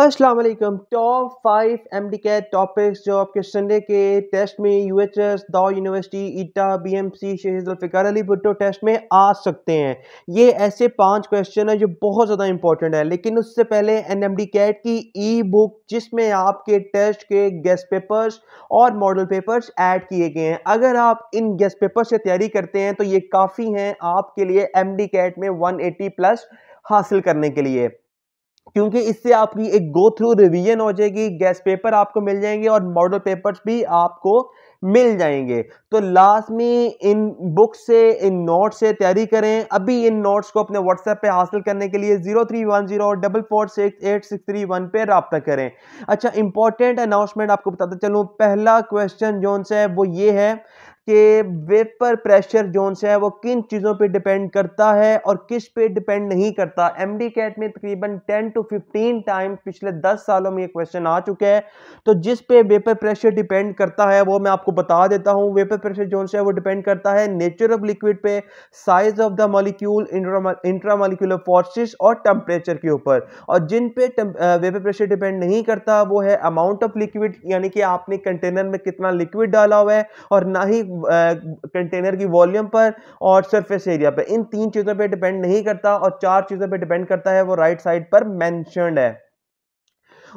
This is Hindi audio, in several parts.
अस्सलाम वालेकुम टॉप फाइव एम डी के टॉपिक्स जो आपके संडे के टेस्ट में U H S Dow University ETA B M C Shaheed Zulfikar Ali Bhutto test में आ सकते हैं ये ऐसे पांच क्वेश्चन हैं जो बहुत ज़्यादा इंपॉर्टेंट है लेकिन उससे पहले एन एम डी कैट की ई बुक जिसमें आपके टेस्ट के गेस्ट पेपर्स और मॉडल पेपर्स ऐड किए गए हैं अगर आप इन गेस्ट पेपर से तैयारी करते हैं तो ये काफ़ी हैं आपके लिए एम डी कैट में वन एटी प्लस हासिल करने के लिए क्योंकि इससे आपकी एक गो थ्रू रिवीजन हो जाएगी गैस पेपर आपको मिल जाएंगे और मॉडल पेपर्स भी आपको मिल जाएंगे तो लास्ट में इन बुक से इन नोट से तैयारी करें अभी इन नोट्स को अपने व्हाट्सएप पे हासिल करने के लिए zero three one zero double four six eight six three one पर रबता करें अच्छा इंपॉर्टेंट अनाउंसमेंट आपको बताता चलूँ पहला क्वेश्चन जो है वो ये है कि वेपर प्रेशर जोन से है वो किन चीज़ों पे डिपेंड करता है और किस पे डिपेंड नहीं करता एम डी कैट में तकरीबन 10 टू 15 टाइम पिछले 10 सालों में ये क्वेश्चन आ चुका है तो जिस पे वेपर प्रेशर डिपेंड करता है वो मैं आपको बता देता हूँ वेपर प्रेशर जोन से है वो डिपेंड करता है नेचर ऑफ लिक्विड पे size of the molecule molecular forces और टेम्परेचर के ऊपर और जिन पे वेपर प्रेशर डिपेंड नहीं करता वो है अमाउंट ऑफ लिक्विड यानी कि आपने कंटेनर में कितना लिक्विड डाला हुआ है और ना ही कंटेनर की वॉल्यूम पर और सरफेस एरिया पर इन तीन चीज़ों पर डिपेंड नहीं करता और चार चीज़ों पर डिपेंड करता है वो राइट साइड पर मैंशनड है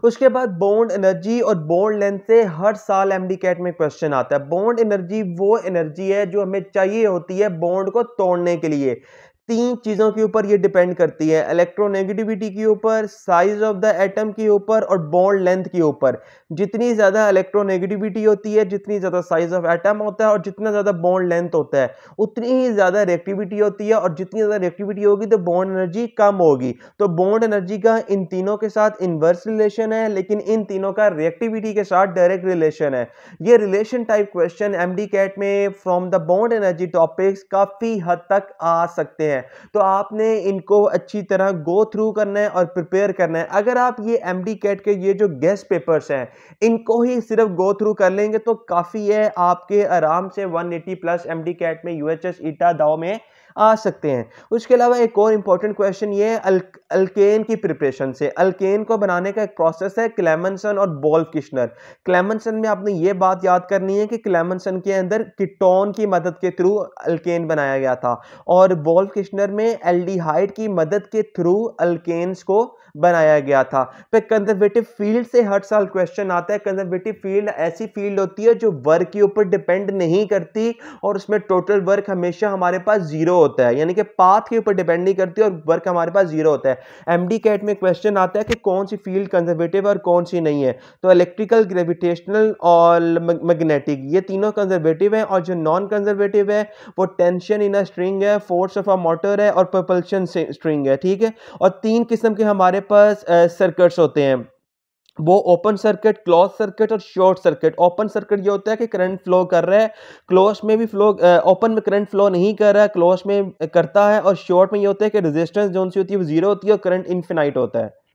उसके बाद बोन्ड एनर्जी और बोन्ड लेंथ से हर साल एम कैट में क्वेश्चन आता है बोन्ड एनर्जी वो एनर्जी है जो हमें चाहिए होती है बोन्ड को तोड़ने के लिए तीन चीज़ों के ऊपर ये डिपेंड करती है इलेक्ट्रोनेगेटिविटी के ऊपर साइज ऑफ द एटम के ऊपर और बॉन्ड लेंथ के ऊपर जितनी ज़्यादा इलेक्ट्रोनेगेटिविटी होती है जितनी ज़्यादा साइज ऑफ एटम होता है और जितना ज़्यादा बॉन्ड लेंथ होता है उतनी ही ज़्यादा रिएक्टिविटी होती है और जितनी ज़्यादा रिएक्टिविटी होगी तो बॉन्ड एनर्जी कम होगी तो बॉन्ड एनर्जी का इन तीनों के साथ इनवर्स रिलेशन है लेकिन इन तीनों का रिएक्टिविटी के साथ डायरेक्ट रिलेशन है ये relation type question M CAT में from the bond energy topics काफ़ी हद तक आ सकते हैं है तो आपने इनको अच्छी तरह गो थ्रू करना है और प्रिपेयर करना है अगर आप ये एम कैट के ये जो गेस्ट पेपर्स हैं इनको ही सिर्फ गो थ्रू कर लेंगे तो काफ़ी है आपके आराम से 180 प्लस एम कैट में यू एच ईटा दाव में आ सकते हैं उसके अलावा एक और इंपॉर्टेंट क्वेश्चन ये है अल, अल्केन की प्रिपरेशन से अल्केन को बनाने का एक प्रोसेस है क्लेमनसन और बॉल किश्नर क्लेमनसन में आपने ये बात याद करनी है कि क्लेमनसन के अंदर किटोन की मदद के थ्रू अल्केन बनाया गया था और बॉल किश्नर में एल्डिहाइड की मदद के थ्रू अल्केन्स को बनाया गया था फिर कंजर्वेटिव फील्ड से हर साल क्वेश्चन आता है कंजर्वेटिव फील्ड ऐसी फील्ड होती है जो वर्क के ऊपर डिपेंड नहीं करती और उसमें टोटल वर्क हमेशा हमारे पास जीरो होता है यानी कि पाथ के ऊपर डिपेंड नहीं करती और वर्क हमारे पास जीरो होता है एम डी कैट में क्वेश्चन आता है कि कौन सी फील्ड कंजर्वेटिव और कौन सी नहीं है तो इलेक्ट्रिकल ग्रेविटेशनल और मैग्नेटिक ये तीनों कंजर्वेटिव है और जो नॉन कंजर्वेटिव है वो टेंशन इन अ स्ट्रिंग है फोर्स ऑफ अ मोटर है और प्रपल्शन स्ट्रिंग है ठीक है और तीन किस्म के हमारे पास सर्कट्स होते हैं वो ओपन सर्किट क्लोज सर्किट और शॉर्ट सर्किट ओपन सर्किट ये होता है कि करंट फ्लो कर रहा है क्लोज में भी फ्लो ओपन में करंट फ्लो नहीं कर रहा है क्लोज में करता है और शॉर्ट में ये होता है कि रेजिस्टेंस जो सी होती है वो जीरो होती है और करंट इन्फिनाइट होता है